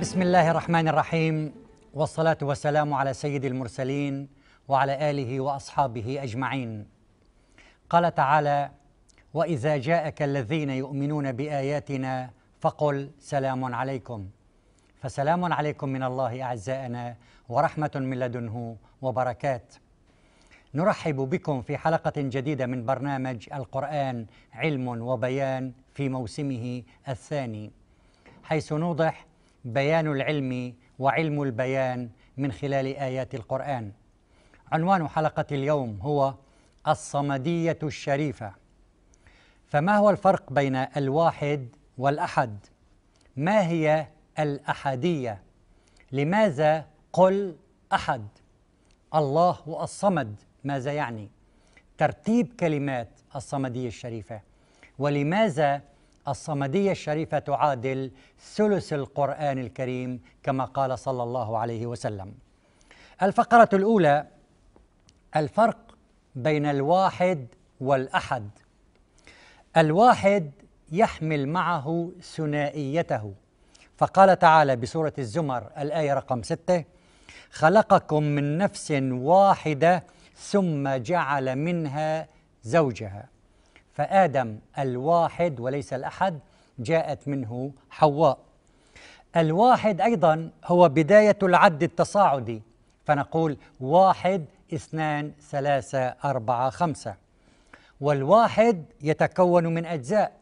بسم الله الرحمن الرحيم والصلاة والسلام على سيد المرسلين وعلى آله وأصحابه أجمعين. قال تعالى: وإذا جاءك الذين يؤمنون بآياتنا فقل سلام عليكم. فسلام عليكم من الله أعزائنا ورحمة من لدنه وبركات. نرحب بكم في حلقة جديدة من برنامج القرآن علم وبيان في موسمه الثاني. حيث نوضح بيان العلم وعلم البيان من خلال ايات القران عنوان حلقه اليوم هو الصمديه الشريفه فما هو الفرق بين الواحد والاحد ما هي الاحديه لماذا قل احد الله الصمد ماذا يعني ترتيب كلمات الصمديه الشريفه ولماذا الصمدية الشريفة تعادل ثلث القرآن الكريم كما قال صلى الله عليه وسلم. الفقرة الأولى الفرق بين الواحد والأحد. الواحد يحمل معه ثنائيته فقال تعالى بسورة الزمر الآية رقم 6 خلقكم من نفس واحدة ثم جعل منها زوجها فآدم الواحد وليس الأحد جاءت منه حواء الواحد أيضا هو بداية العد التصاعدي فنقول واحد اثنان ثلاثة أربعة خمسة والواحد يتكون من أجزاء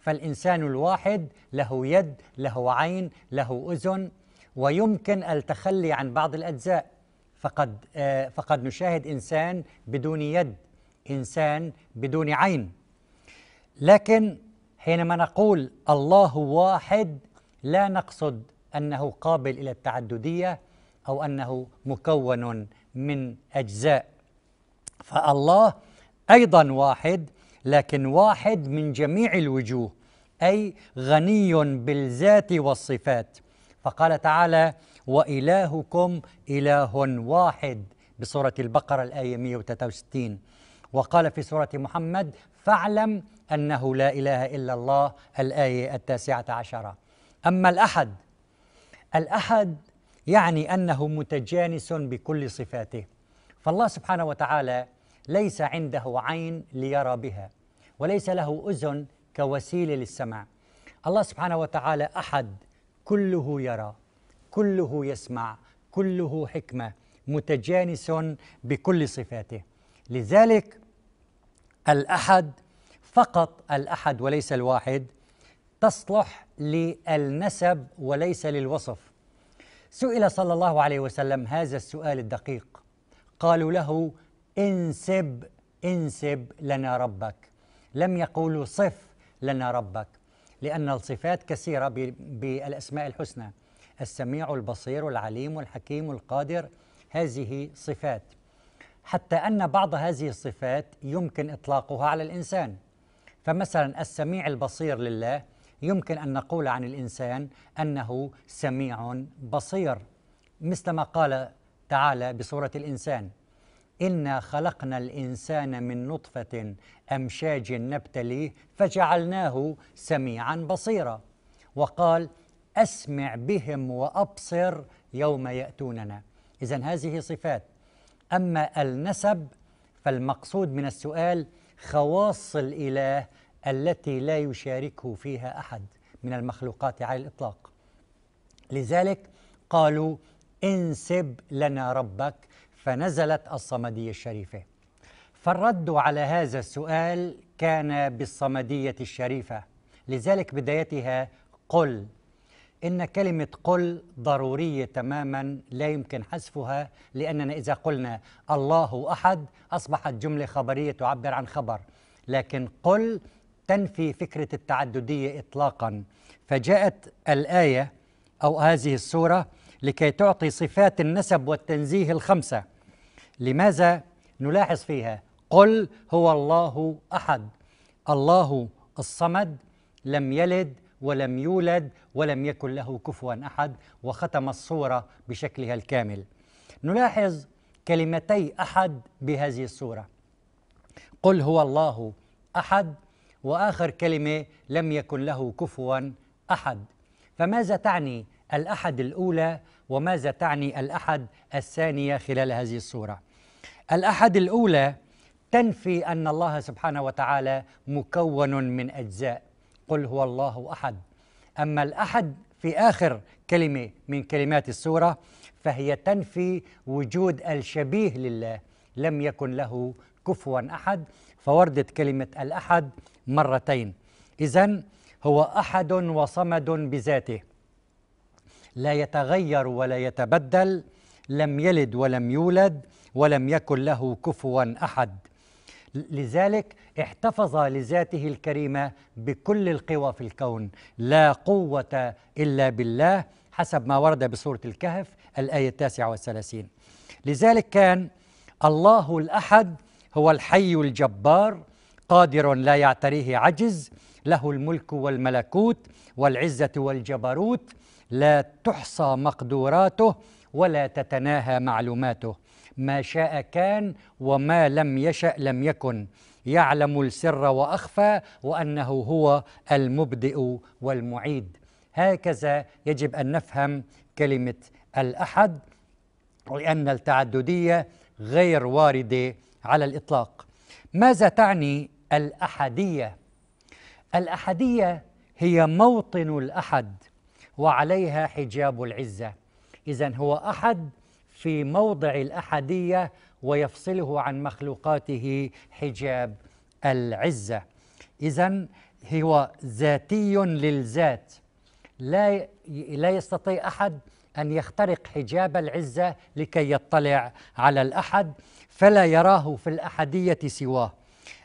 فالإنسان الواحد له يد له عين له أذن ويمكن التخلي عن بعض الأجزاء فقد, آه فقد نشاهد إنسان بدون يد إنسان بدون عين لكن حينما نقول الله واحد لا نقصد انه قابل الى التعدديه او انه مكون من اجزاء فالله ايضا واحد لكن واحد من جميع الوجوه اي غني بالذات والصفات فقال تعالى والهكم اله واحد بسوره البقره الايه 163 وقال في سورة محمد فاعلم أنه لا إله إلا الله الآية التاسعة عشرة أما الأحد الأحد يعني أنه متجانس بكل صفاته فالله سبحانه وتعالى ليس عنده عين ليرى بها وليس له أذن كوسيلة للسمع الله سبحانه وتعالى أحد كله يرى كله يسمع كله حكمة متجانس بكل صفاته لذلك الأحد فقط الأحد وليس الواحد تصلح للنسب وليس للوصف سئل صلى الله عليه وسلم هذا السؤال الدقيق قالوا له انسب انسب لنا ربك لم يقولوا صف لنا ربك لأن الصفات كثيرة بالأسماء الحسنى السميع البصير العليم الحكيم القادر هذه صفات حتى أن بعض هذه الصفات يمكن إطلاقها على الإنسان فمثلا السميع البصير لله يمكن أن نقول عن الإنسان أنه سميع بصير مثل ما قال تعالى بصورة الإنسان إنا خلقنا الإنسان من نطفة أمشاج نبتليه فجعلناه سميعا بصيرا وقال أسمع بهم وأبصر يوم يأتوننا إذا هذه صفات أما النسب فالمقصود من السؤال خواص الإله التي لا يشاركه فيها أحد من المخلوقات على الإطلاق لذلك قالوا انسب لنا ربك فنزلت الصمدية الشريفة فالرد على هذا السؤال كان بالصمدية الشريفة لذلك بدايتها قل إن كلمة قل ضرورية تماما لا يمكن حذفها لأننا إذا قلنا الله أحد أصبحت جملة خبرية تعبر عن خبر لكن قل تنفي فكرة التعددية إطلاقا فجاءت الآية أو هذه السورة لكي تعطي صفات النسب والتنزيه الخمسة لماذا نلاحظ فيها قل هو الله أحد الله الصمد لم يلد ولم يولد ولم يكن له كفوا احد وختم الصوره بشكلها الكامل. نلاحظ كلمتي احد بهذه الصوره. قل هو الله احد واخر كلمه لم يكن له كفوا احد. فماذا تعني الاحد الاولى وماذا تعني الاحد الثانيه خلال هذه الصوره؟ الاحد الاولى تنفي ان الله سبحانه وتعالى مكون من اجزاء قل هو الله أحد أما الأحد في آخر كلمة من كلمات السورة فهي تنفي وجود الشبيه لله لم يكن له كفوا أحد فوردت كلمة الأحد مرتين إذا هو أحد وصمد بذاته لا يتغير ولا يتبدل لم يلد ولم يولد ولم يكن له كفوا أحد لذلك احتفظ لذاته الكريمة بكل القوى في الكون لا قوة إلا بالله حسب ما ورد بسورة الكهف الآية التاسعة والثلاثين لذلك كان الله الأحد هو الحي الجبار قادر لا يعتريه عجز له الملك والملكوت والعزة والجبروت لا تحصى مقدوراته ولا تتناهى معلوماته ما شاء كان وما لم يشأ لم يكن يعلم السر وأخفى وأنه هو المبدئ والمعيد هكذا يجب أن نفهم كلمة الأحد لأن التعددية غير واردة على الإطلاق ماذا تعني الأحدية؟ الأحدية هي موطن الأحد وعليها حجاب العزة إذا هو أحد في موضع الاحديه ويفصله عن مخلوقاته حجاب العزه اذا هو ذاتي للذات لا لا يستطيع احد ان يخترق حجاب العزه لكي يطلع على الاحد فلا يراه في الاحديه سواه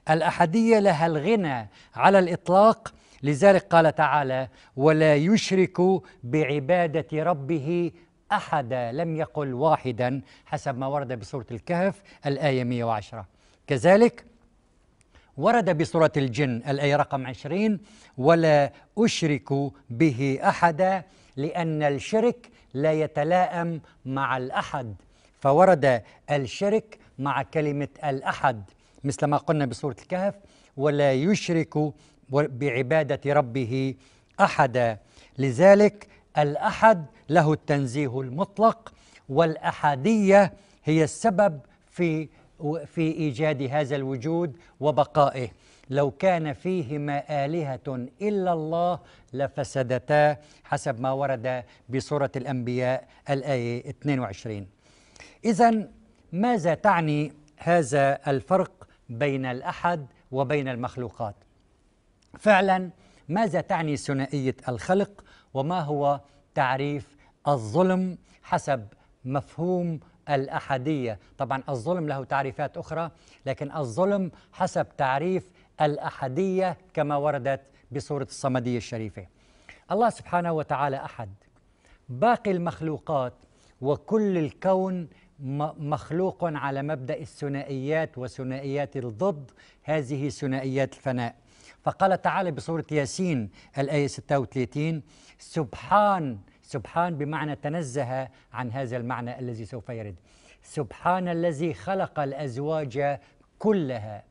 الاحديه لها الغنى على الاطلاق لذلك قال تعالى ولا يشرك بعباده ربه أحد لم يقل واحدا حسب ما ورد بسورة الكهف الآية 110 كذلك ورد بسورة الجن الآية رقم 20 ولا أشرك به أحدا لأن الشرك لا يتلائم مع الأحد فورد الشرك مع كلمة الأحد مثل ما قلنا بسورة الكهف ولا يشرك بعبادة ربه أحدا لذلك الأحد له التنزيه المطلق والأحدية هي السبب في في إيجاد هذا الوجود وبقائه لو كان فيهما آلهة إلا الله لفسدتا حسب ما ورد بسورة الأنبياء الآية 22 إذا ماذا تعني هذا الفرق بين الأحد وبين المخلوقات؟ فعلا ماذا تعني ثنائية الخلق وما هو تعريف الظلم حسب مفهوم الأحدية طبعا الظلم له تعريفات أخرى لكن الظلم حسب تعريف الأحدية كما وردت بصورة الصمدية الشريفة الله سبحانه وتعالى أحد باقي المخلوقات وكل الكون مخلوق على مبدأ الثنائيات وثنائيات الضد هذه ثنائيات الفناء فقال تعالى بصورة ياسين الآية 36 سبحان سبحان بمعنى تنزه عن هذا المعنى الذي سوف يرد سبحان الذي خلق الأزواج كلها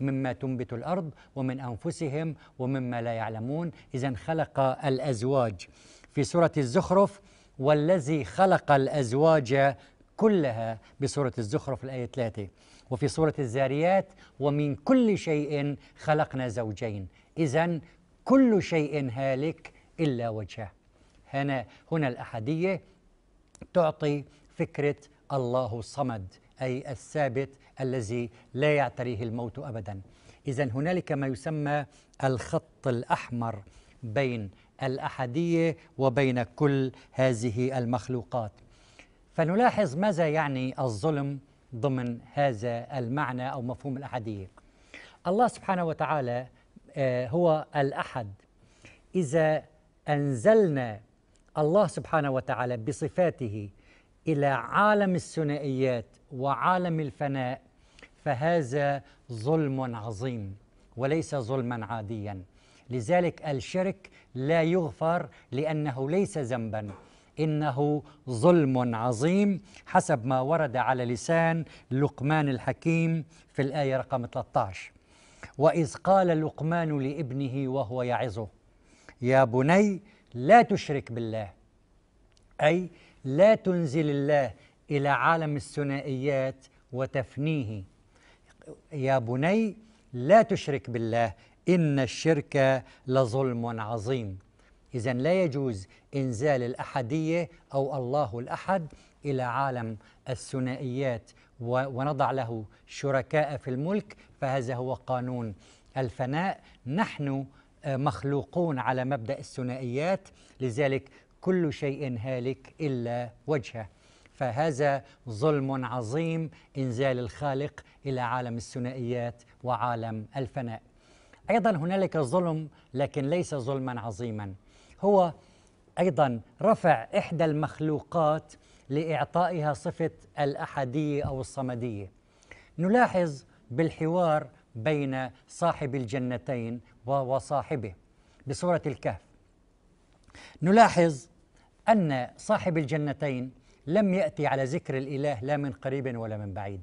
مما تنبت الأرض ومن أنفسهم ومما لا يعلمون إذا خلق الأزواج في سورة الزخرف والذي خلق الأزواج كلها بسورة الزخرف الآية 3 وفي سورة الزاريات ومن كل شيء خلقنا زوجين إذا كل شيء هالك إلا وجهه هنا هنا الأحدية تعطي فكرة الله صمد أي الثابت الذي لا يعتريه الموت أبدا إذا هنالك ما يسمى الخط الأحمر بين الأحدية وبين كل هذه المخلوقات فنلاحظ ماذا يعني الظلم ضمن هذا المعنى أو مفهوم الأحدية الله سبحانه وتعالى آه، هو الأحد إذا أنزلنا الله سبحانه وتعالى بصفاته إلى عالم الثنائيات وعالم الفناء فهذا ظلم عظيم وليس ظلما عاديا لذلك الشرك لا يغفر لأنه ليس ذنبا إنه ظلم عظيم حسب ما ورد على لسان لقمان الحكيم في الآية رقم 13 وإذ قال لقمان لابنه وهو يعظه يا بني لا تشرك بالله أي لا تنزل الله إلى عالم الثنائيات وتفنيه يا بني لا تشرك بالله إن الشرك لظلم عظيم إذا لا يجوز إنزال الأحدية أو الله الأحد إلى عالم الثنائيات ونضع له شركاء في الملك فهذا هو قانون الفناء نحن آه، مخلوقون على مبدأ الثنائيات لذلك كل شيء هالك إلا وجهه فهذا ظلم عظيم إنزال الخالق إلى عالم الثنائيات وعالم الفناء أيضا هنالك ظلم لكن ليس ظلما عظيما هو ايضا رفع احدى المخلوقات لاعطائها صفه الاحديه او الصمديه. نلاحظ بالحوار بين صاحب الجنتين وصاحبه بسوره الكهف. نلاحظ ان صاحب الجنتين لم ياتي على ذكر الاله لا من قريب ولا من بعيد.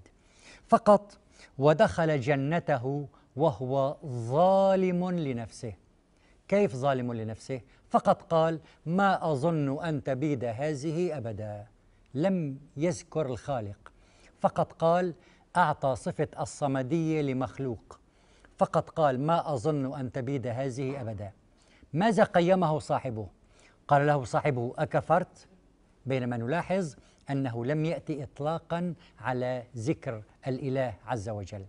فقط ودخل جنته وهو ظالم لنفسه. كيف ظالم لنفسه؟ فقط قال ما أظن أن تبيد هذه أبدا لم يذكر الخالق فقط قال أعطى صفة الصمدية لمخلوق فقط قال ما أظن أن تبيد هذه أبدا ماذا قيمه صاحبه؟ قال له صاحبه أكفرت؟ بينما نلاحظ أنه لم يأتي إطلاقا على ذكر الإله عز وجل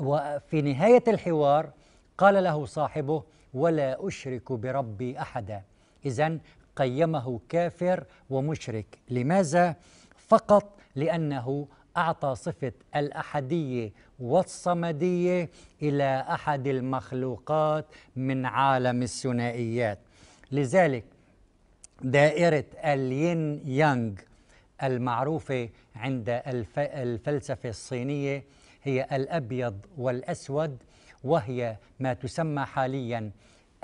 وفي نهاية الحوار قال له صاحبه ولا أشرك بربي أحدا إذا قيمه كافر ومشرك لماذا؟ فقط لأنه أعطى صفة الأحدية والصمدية إلى أحد المخلوقات من عالم الثنائيات لذلك دائرة الين يانغ المعروفة عند الفلسفة الصينية هي الأبيض والأسود وهي ما تسمى حاليا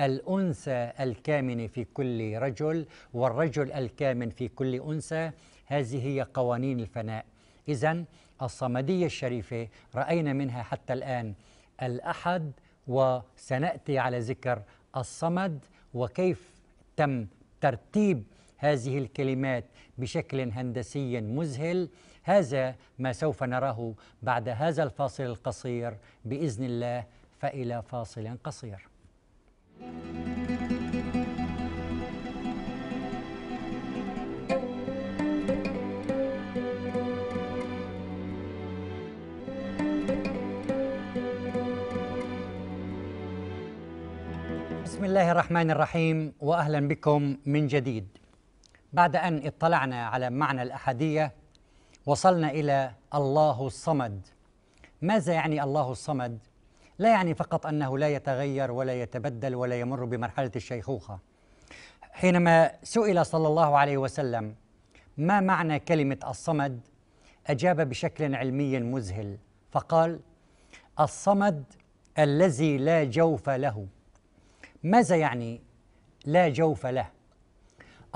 الأنثى الكامنة في كل رجل والرجل الكامن في كل أنثى هذه هي قوانين الفناء إذا الصمدية الشريفة رأينا منها حتى الآن الأحد وسنأتي على ذكر الصمد وكيف تم ترتيب هذه الكلمات بشكل هندسي مذهل هذا ما سوف نراه بعد هذا الفاصل القصير بإذن الله فإلى فاصل قصير. بسم الله الرحمن الرحيم واهلا بكم من جديد. بعد ان اطلعنا على معنى الاحديه وصلنا الى الله الصمد. ماذا يعني الله الصمد؟ لا يعني فقط أنه لا يتغير ولا يتبدل ولا يمر بمرحلة الشيخوخة حينما سئل صلى الله عليه وسلم ما معنى كلمة الصمد أجاب بشكل علمي مذهل فقال الصمد الذي لا جوف له ماذا يعني لا جوف له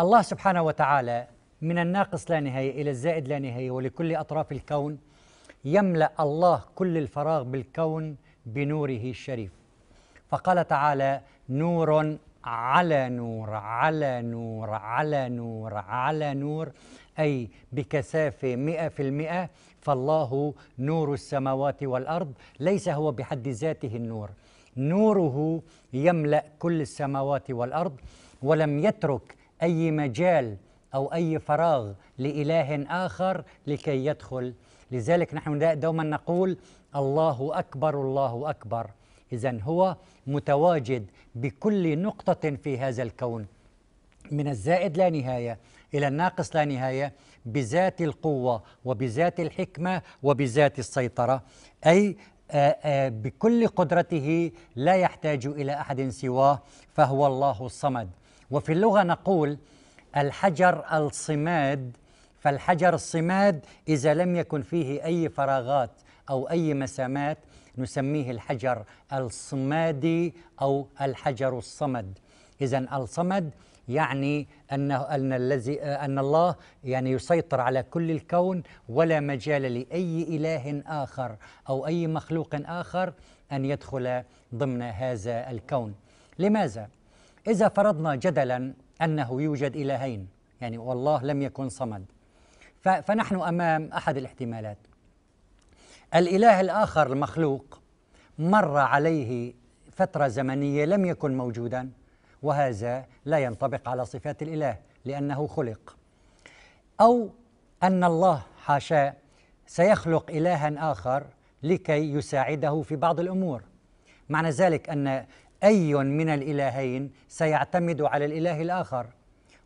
الله سبحانه وتعالى من الناقص لا نهاية إلى الزائد لا نهاية ولكل أطراف الكون يملأ الله كل الفراغ بالكون بنوره الشريف فقال تعالى نور على نور على نور على نور على نور أي بكثافة مئة في المئة فالله نور السماوات والأرض ليس هو بحد ذاته النور نوره يملأ كل السماوات والأرض ولم يترك أي مجال أو أي فراغ لإله آخر لكي يدخل لذلك نحن دوما نقول الله أكبر الله أكبر إذا هو متواجد بكل نقطة في هذا الكون من الزائد لا نهاية إلى الناقص لا نهاية بذات القوة وبذات الحكمة وبذات السيطرة أي بكل قدرته لا يحتاج إلى أحد سواه فهو الله الصمد وفي اللغة نقول الحجر الصماد فالحجر الصماد إذا لم يكن فيه أي فراغات أو أي مسامات نسميه الحجر الصمادي أو الحجر الصمد إذا الصمد يعني أنه أن الذي أن الله يعني يسيطر على كل الكون ولا مجال لأي إله آخر أو أي مخلوق آخر أن يدخل ضمن هذا الكون. لماذا؟ إذا فرضنا جدلا أنه يوجد إلهين يعني والله لم يكن صمد فنحن أمام أحد الاحتمالات الاله الاخر المخلوق مر عليه فتره زمنيه لم يكن موجودا وهذا لا ينطبق على صفات الاله لانه خلق او ان الله حاشاه سيخلق الها اخر لكي يساعده في بعض الامور معنى ذلك ان اي من الالهين سيعتمد على الاله الاخر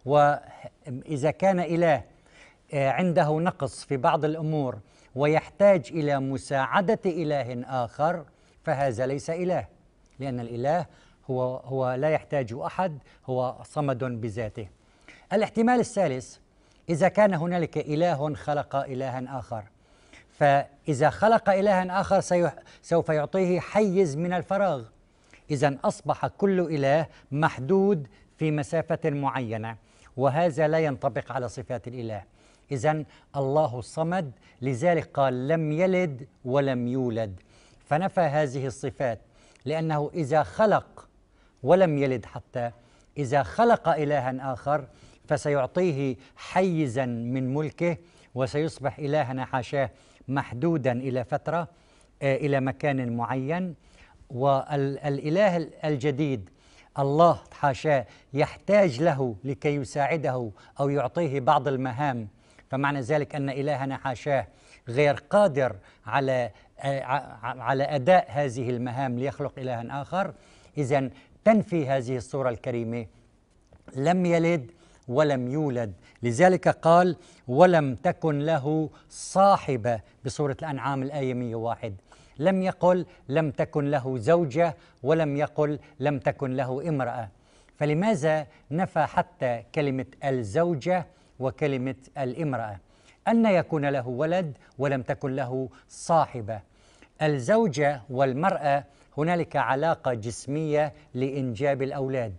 واذا كان اله آه، عنده نقص في بعض الامور ويحتاج الى مساعده اله اخر فهذا ليس اله لان الاله هو هو لا يحتاج احد هو صمد بذاته الاحتمال الثالث اذا كان هنالك اله خلق الها اخر فاذا خلق الها اخر سوف يعطيه حيز من الفراغ اذا اصبح كل اله محدود في مسافه معينه وهذا لا ينطبق على صفات الاله إذا الله الصمد لذلك قال لم يلد ولم يولد فنفى هذه الصفات لأنه إذا خلق ولم يلد حتى إذا خلق إلها آخر فسيعطيه حيزا من ملكه وسيصبح إلهنا حاشاه محدودا إلى فترة آه، إلى مكان معين والإله الجديد الله حاشاه يحتاج له لكي يساعده أو يعطيه بعض المهام فمعنى ذلك أن إلهنا حاشاه غير قادر على آه، على أداء هذه المهام ليخلق إلها آخر إذا تنفي هذه الصورة الكريمة لم يلد ولم يولد لذلك قال ولم تكن له صاحبة بصورة الأنعام الآية 101 لم يقل لم تكن له زوجة ولم يقل لم تكن له امرأة فلماذا نفى حتى كلمة الزوجة وكلمة الامرأة أن يكون له ولد ولم تكن له صاحبة الزوجة والمرأة هنالك علاقة جسمية لإنجاب الأولاد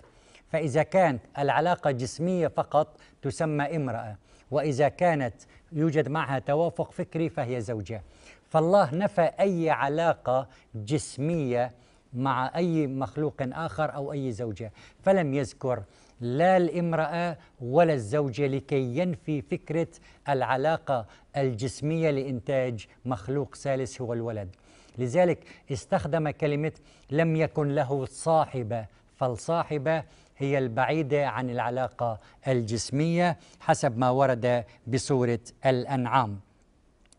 فإذا كانت العلاقة جسمية فقط تسمى امرأة وإذا كانت يوجد معها توافق فكري فهي زوجة فالله نفى أي علاقة جسمية مع أي مخلوق آخر أو أي زوجة فلم يذكر لا الامرأة ولا الزوجة لكي ينفي فكرة العلاقة الجسمية لإنتاج مخلوق ثالث هو الولد لذلك استخدم كلمة لم يكن له صاحبة فالصاحبة هي البعيدة عن العلاقة الجسمية حسب ما ورد بسورة الأنعام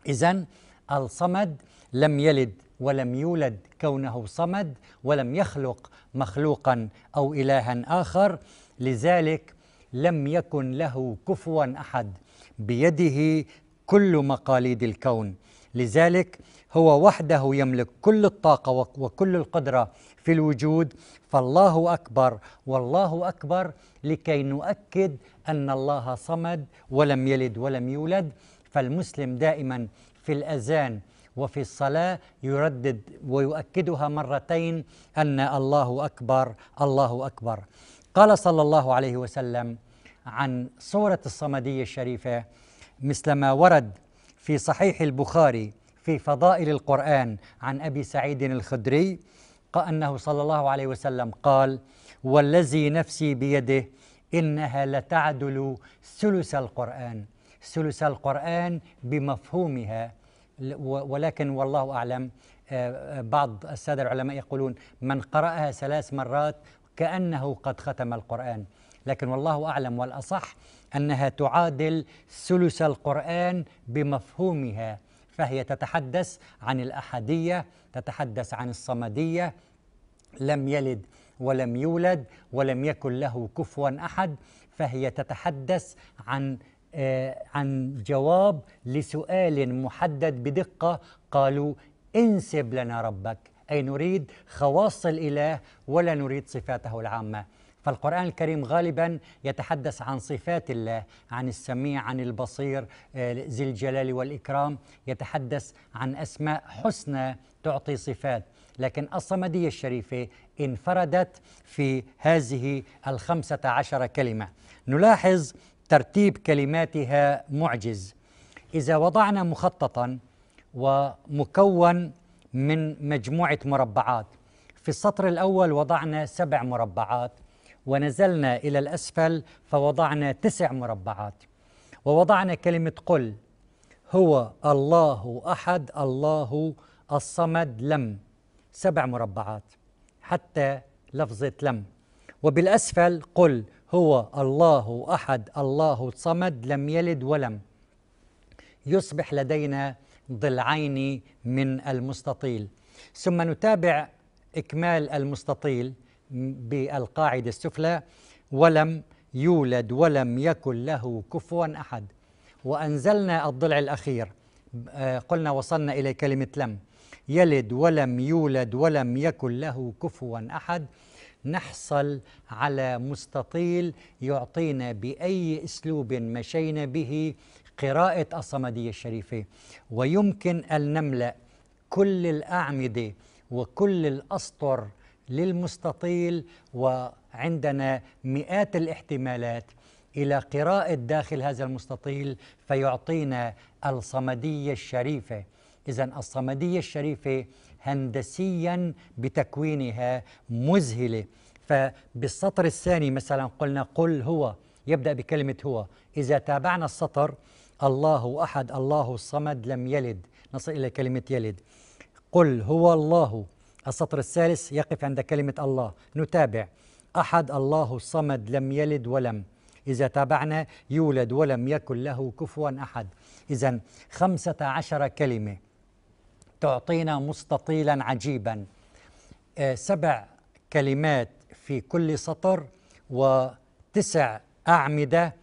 إذا الصمد لم يلد ولم يولد كونه صمد ولم يخلق مخلوقا أو إلها آخر لذلك لم يكن له كفوا احد بيده كل مقاليد الكون لذلك هو وحده يملك كل الطاقه وكل القدره في الوجود فالله اكبر والله اكبر لكي نؤكد ان الله صمد ولم يلد ولم يولد فالمسلم دائما في الاذان وفي الصلاة يردد ويؤكدها مرتين أن الله أكبر الله أكبر قال صلى الله عليه وسلم عن صورة الصمدية الشريفة مثلما ورد في صحيح البخاري في فضائل القرآن عن أبي سعيد الخدري أنه صلى الله عليه وسلم قال والذي نفسي بيده إنها لتعدل ثلث القرآن ثلث القرآن بمفهومها ولكن والله أعلم آه، آه، بعض السادة العلماء يقولون من قرأها ثلاث مرات كأنه قد ختم القرآن لكن والله أعلم والأصح أنها تعادل ثلث القرآن بمفهومها فهي تتحدث عن الأحدية تتحدث عن الصمدية لم يلد ولم يولد ولم يكن له كفوا أحد فهي تتحدث عن آه عن جواب لسؤال محدد بدقة قالوا انسب لنا ربك أي نريد خواص الإله ولا نريد صفاته العامة فالقرآن الكريم غالبا يتحدث عن صفات الله عن السميع عن البصير آه، ذي الجلال والإكرام يتحدث عن أسماء حسنى تعطي صفات لكن الصمدية الشريفة انفردت في هذه الخمسة عشر كلمة نلاحظ ترتيب كلماتها معجز إذا وضعنا مخططا ومكون من مجموعة مربعات في السطر الأول وضعنا سبع مربعات ونزلنا إلى الأسفل فوضعنا تسع مربعات ووضعنا كلمة قل هو الله أحد الله الصمد لم سبع مربعات حتى لفظة لم وبالأسفل قل هو الله أحد الله الصمد لم يلد ولم يصبح لدينا ضلعين من المستطيل ثم نتابع إكمال المستطيل بالقاعدة السفلى ولم يولد ولم يكن له كفوا أحد وأنزلنا الضلع الأخير آه، قلنا وصلنا إلى كلمة لم يلد ولم يولد ولم يكن له كفوا أحد نحصل على مستطيل يعطينا بأي أسلوب مشينا به قراءة الصمدية الشريفة ويمكن أن نملأ كل الأعمدة وكل الأسطر للمستطيل وعندنا مئات الاحتمالات إلى قراءة داخل هذا المستطيل فيعطينا الصمدية الشريفة إذا الصمدية الشريفة هندسيا بتكوينها مذهلة فبالسطر الثاني مثلا قلنا قل هو يبدأ بكلمة هو إذا تابعنا السطر الله أحد الله الصمد لم يلد نصل إلى كلمة يلد قل هو الله السطر الثالث يقف عند كلمة الله نتابع أحد الله الصمد لم يلد ولم إذا تابعنا يولد ولم يكن له كفوا أحد إذا خمسة عشر كلمة تعطينا مستطيلا عجيبا آه سبع كلمات في كل سطر وتسع أعمدة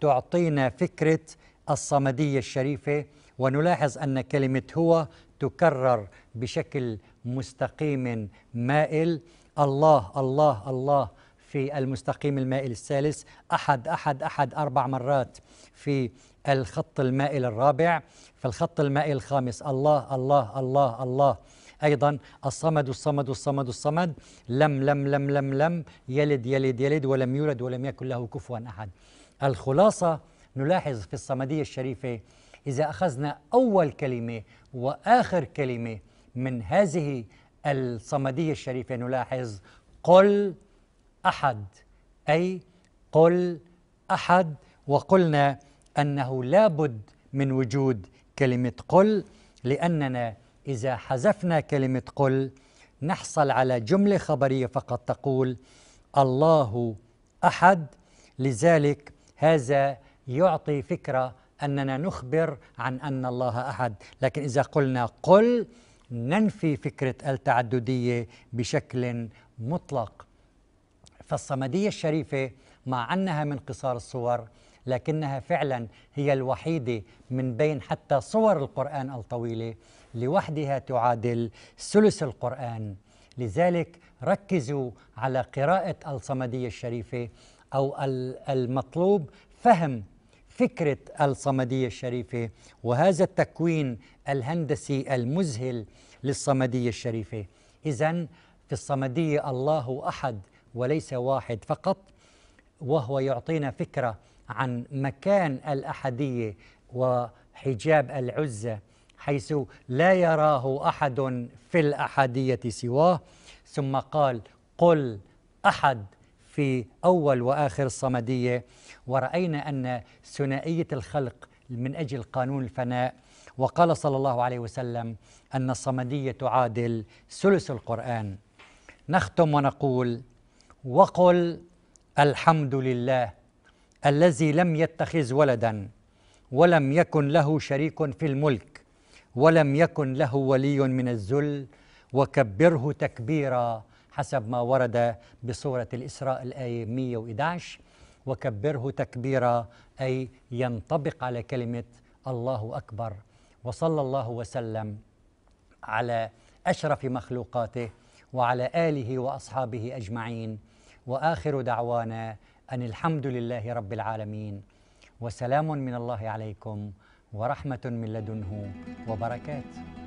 تعطينا فكرة الصمدية الشريفة ونلاحظ أن كلمة هو تكرر بشكل مستقيم مائل الله الله الله في المستقيم المائل الثالث أحد أحد أحد أربع مرات في الخط المائل الرابع في الخط المائل الخامس الله الله الله الله أيضا الصمد الصمد الصمد الصمد لم لم لم لم لم يلد يلد يلد ولم يولد ولم يكن له كفوا أحد الخلاصة نلاحظ في الصمدية الشريفة إذا أخذنا أول كلمة وآخر كلمة من هذه الصمدية الشريفة نلاحظ قل أحد أي قل أحد وقلنا أنه لابد من وجود كلمة قل لأننا إذا حذفنا كلمة قل نحصل على جملة خبرية فقط تقول الله أحد لذلك هذا يعطي فكرة أننا نخبر عن أن الله أحد لكن إذا قلنا قل ننفي فكرة التعددية بشكل مطلق فالصمدية الشريفة مع أنها من قصار الصور لكنها فعلا هي الوحيدة من بين حتى صور القرآن الطويلة لوحدها تعادل ثلث القرآن لذلك ركزوا على قراءة الصمدية الشريفة أو المطلوب فهم فكرة الصمدية الشريفة وهذا التكوين الهندسي المذهل للصمدية الشريفة إذا في الصمدية الله أحد وليس واحد فقط وهو يعطينا فكرة عن مكان الأحدية وحجاب العزة حيث لا يراه أحد في الأحدية سواه ثم قال قل أحد في أول وآخر الصمدية ورأينا أن ثنائية الخلق من أجل قانون الفناء وقال صلى الله عليه وسلم أن الصمدية تعادل ثلث القرآن نختم ونقول وقل الحمد لله الذي لم يتخذ ولدا ولم يكن له شريك في الملك ولم يكن له ولي من الذل وكبره تكبيرا حسب ما ورد بصورة الإسراء الآية 111 وكبره تكبيرا أي ينطبق على كلمة الله أكبر وصلى الله وسلم على أشرف مخلوقاته وعلى آله وأصحابه أجمعين وآخر دعوانا أن الحمد لله رب العالمين وسلام من الله عليكم ورحمة من لدنه وبركاته